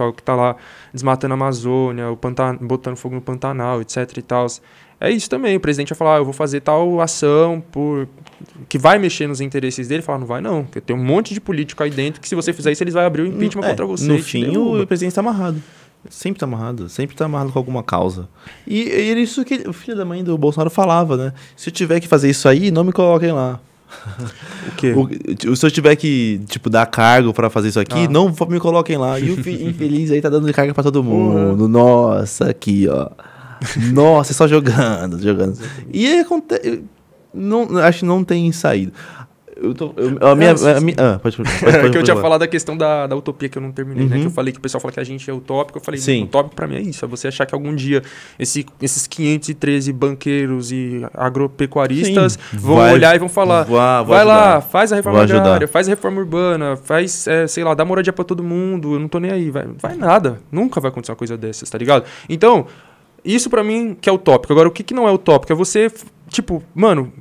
pessoal que está lá desmatando a Amazônia, o Pantan botando fogo no Pantanal, etc e tal. É isso também, o presidente vai falar, ah, eu vou fazer tal ação por que vai mexer nos interesses dele, falar, não vai não, porque tem um monte de político aí dentro que se você fizer isso, eles vão abrir o impeachment é, contra você. No fim, o presidente está amarrado. Sempre tá amarrado, sempre tá amarrado com alguma causa. E, e era isso que o filho da mãe do Bolsonaro falava, né? Se eu tiver que fazer isso aí, não me coloquem lá. O quê? O, se eu tiver que, tipo, dar cargo pra fazer isso aqui, ah. não me coloquem lá. E o infeliz aí tá dando carga pra todo mundo. Uhum. Nossa, aqui, ó. Nossa, é só jogando, jogando. E acontece. Não, acho que não tem saído. Eu tô. Eu, a minha. A minha ah, pode, é, pode, pode, pode que eu tinha falado da questão da, da utopia que eu não terminei, uhum. né? Que eu uhum. falei que o pessoal fala que a gente é utópico. Eu falei, Sim. utópico pra mim é isso. É você achar que algum dia esse, esses 513 banqueiros e agropecuaristas Sim. vão vai, olhar e vão falar: vai, lá, faz a reforma agrária, faz a reforma urbana, faz, é, sei lá, dá moradia pra todo mundo, eu não tô nem aí. Vai, vai nada. Nunca vai acontecer uma coisa dessas, tá ligado? Então, isso para mim que é utópico. Agora, o que, que não é utópico? É você, tipo, mano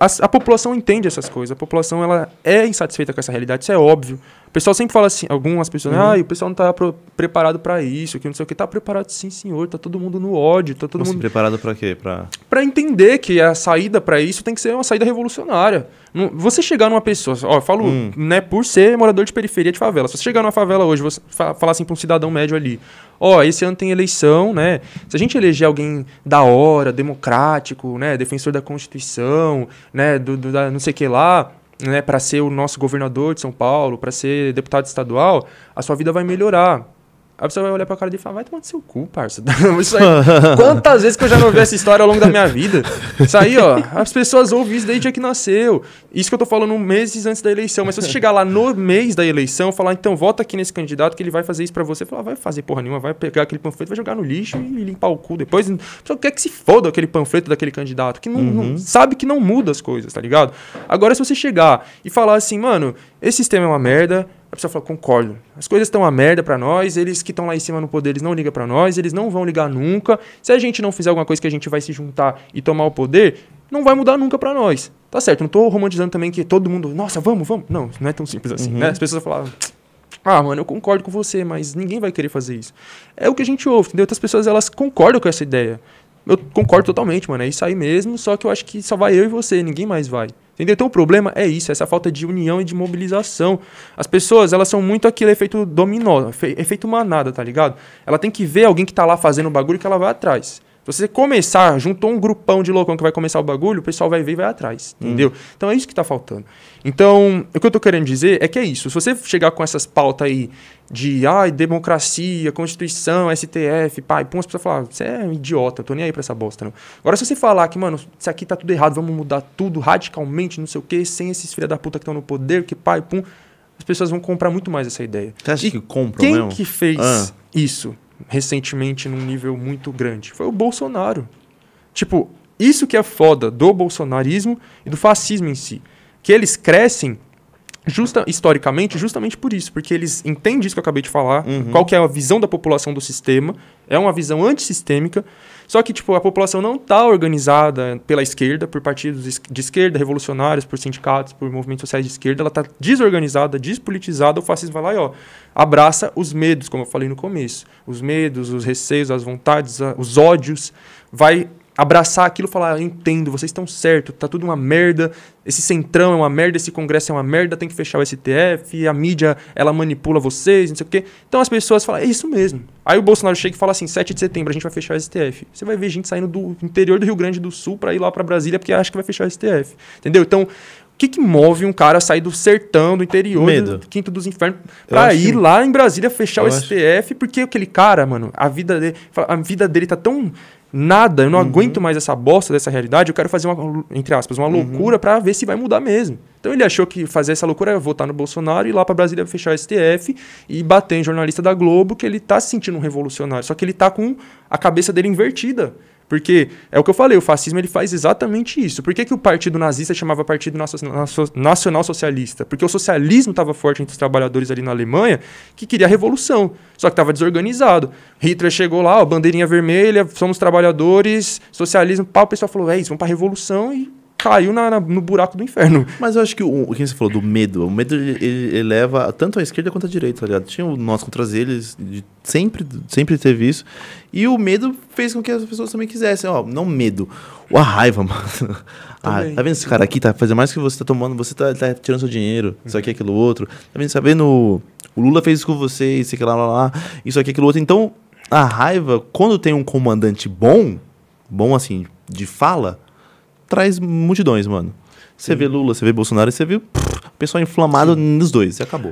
a, a população entende essas coisas, a população ela é insatisfeita com essa realidade, isso é óbvio. O pessoal sempre fala assim, algumas pessoas, uhum. ah, o pessoal não tá pro, preparado para isso, que não sei o que. Tá preparado sim, senhor, tá todo mundo no ódio, tá todo Como mundo. preparado para quê? Para pra entender que a saída para isso tem que ser uma saída revolucionária. Não, você chegar numa pessoa, ó, eu falo, hum. né, por ser morador de periferia de favela. Se você chegar numa favela hoje, você fa falar assim pra um cidadão médio ali, ó, esse ano tem eleição, né? Se a gente eleger alguém da hora, democrático, né, defensor da Constituição, né, do, do da não sei o que lá né, para ser o nosso governador de São Paulo, para ser deputado estadual, a sua vida vai melhorar. Aí a pessoa vai olhar pra cara dele e falar, vai tomar no seu cu, parça. Isso aí, quantas vezes que eu já não vi essa história ao longo da minha vida? Isso aí, ó, as pessoas ouvem isso desde que nasceu. Isso que eu tô falando meses antes da eleição. Mas se você chegar lá no mês da eleição, falar, então vota aqui nesse candidato que ele vai fazer isso para você, falar, vai fazer porra nenhuma, vai pegar aquele panfleto, vai jogar no lixo e limpar o cu depois. Só então, quer é que se foda aquele panfleto daquele candidato, que não, uhum. não sabe que não muda as coisas, tá ligado? Agora, se você chegar e falar assim, mano, esse sistema é uma merda, a pessoa fala, concordo. As coisas estão a merda para nós, eles que estão lá em cima no poder, eles não ligam para nós, eles não vão ligar nunca. Se a gente não fizer alguma coisa que a gente vai se juntar e tomar o poder, não vai mudar nunca para nós. Tá certo, não tô romantizando também que todo mundo, nossa, vamos, vamos. Não, não é tão simples assim, né? uhum. né? As pessoas falam, ah, mano, eu concordo com você, mas ninguém vai querer fazer isso. É o que a gente ouve, entendeu? Outras pessoas, elas concordam com essa ideia. Eu concordo totalmente, mano, é isso aí mesmo, só que eu acho que só vai eu e você, ninguém mais vai. Entendeu? Então o problema é isso, é essa falta de união e de mobilização. As pessoas, elas são muito aquele é efeito dominó, é efeito manada, tá ligado? Ela tem que ver alguém que tá lá fazendo o bagulho que ela vai atrás. Se você começar, juntou um grupão de loucão que vai começar o bagulho, o pessoal vai ver e vai atrás, hum. entendeu? Hum. Então é isso que tá faltando. Então, o que eu tô querendo dizer é que é isso. Se você chegar com essas pautas aí de ah, democracia, Constituição, STF, pai, pum, as pessoas falar, ah, você é um idiota, eu tô nem aí pra essa bosta, não. Agora, se você falar que, mano, isso aqui tá tudo errado, vamos mudar tudo radicalmente, não sei o quê, sem esses filha da puta que estão no poder, que pai, pum, as pessoas vão comprar muito mais essa ideia. Você acha e que compram? Quem mesmo? que fez ah. isso? recentemente num nível muito grande? Foi o Bolsonaro. Tipo, isso que é foda do bolsonarismo e do fascismo em si. Que eles crescem Justa, historicamente, justamente por isso, porque eles entendem isso que eu acabei de falar, uhum. qual que é a visão da população do sistema, é uma visão antissistêmica, só que tipo, a população não está organizada pela esquerda, por partidos de esquerda, revolucionários, por sindicatos, por movimentos sociais de esquerda, ela está desorganizada, despolitizada, o fascismo vai lá e ó, abraça os medos, como eu falei no começo, os medos, os receios, as vontades, os ódios, vai abraçar aquilo e falar: ah, eu entendo, vocês estão certo, tá tudo uma merda, esse centrão é uma merda, esse congresso é uma merda, tem que fechar o STF, a mídia ela manipula vocês, não sei o quê. Então as pessoas falam: é isso mesmo. Aí o Bolsonaro chega e fala assim: 7 de setembro a gente vai fechar o STF. Você vai ver gente saindo do interior do Rio Grande do Sul para ir lá para Brasília porque acha que vai fechar o STF. Entendeu? Então. O que, que move um cara a sair do sertão, do interior, Medo. do quinto dos infernos, pra ir que... lá em Brasília fechar eu o STF, acho... porque aquele cara, mano, a vida dele, a vida dele tá tão nada, eu não uhum. aguento mais essa bosta dessa realidade, eu quero fazer uma, entre aspas, uma uhum. loucura para ver se vai mudar mesmo. Então ele achou que fazer essa loucura é votar no Bolsonaro e lá para Brasília fechar o STF e bater em jornalista da Globo que ele tá se sentindo um revolucionário, só que ele tá com a cabeça dele invertida. Porque é o que eu falei, o fascismo ele faz exatamente isso. Por que, que o partido nazista chamava Partido Nacional Socialista? Porque o socialismo estava forte entre os trabalhadores ali na Alemanha, que queria a revolução, só que estava desorganizado. Hitler chegou lá, ó, bandeirinha vermelha, somos trabalhadores, socialismo, pau, o pessoal falou, é isso, vamos para a revolução e caiu na, na, no buraco do inferno. Mas eu acho que o, o que você falou do medo, o medo ele, ele leva tanto à esquerda quanto à direita, tá ligado? Tinha o nós contra eles, de, sempre, sempre teve isso. E o medo fez com que as pessoas também quisessem, ó, não medo, a raiva, mano. Ah, tá vendo esse cara aqui, tá fazendo mais que você tá tomando, você tá, tá tirando seu dinheiro, isso aqui, aquilo outro. Tá vendo, sabendo, tá o Lula fez isso com você, isso aqui, lá, lá, lá, isso aqui, aquilo outro. Então, a raiva, quando tem um comandante bom, bom assim, de fala, traz multidões, mano. Você vê Lula, você vê Bolsonaro, você vê pff, pessoal inflamado Sim. nos dois e acabou.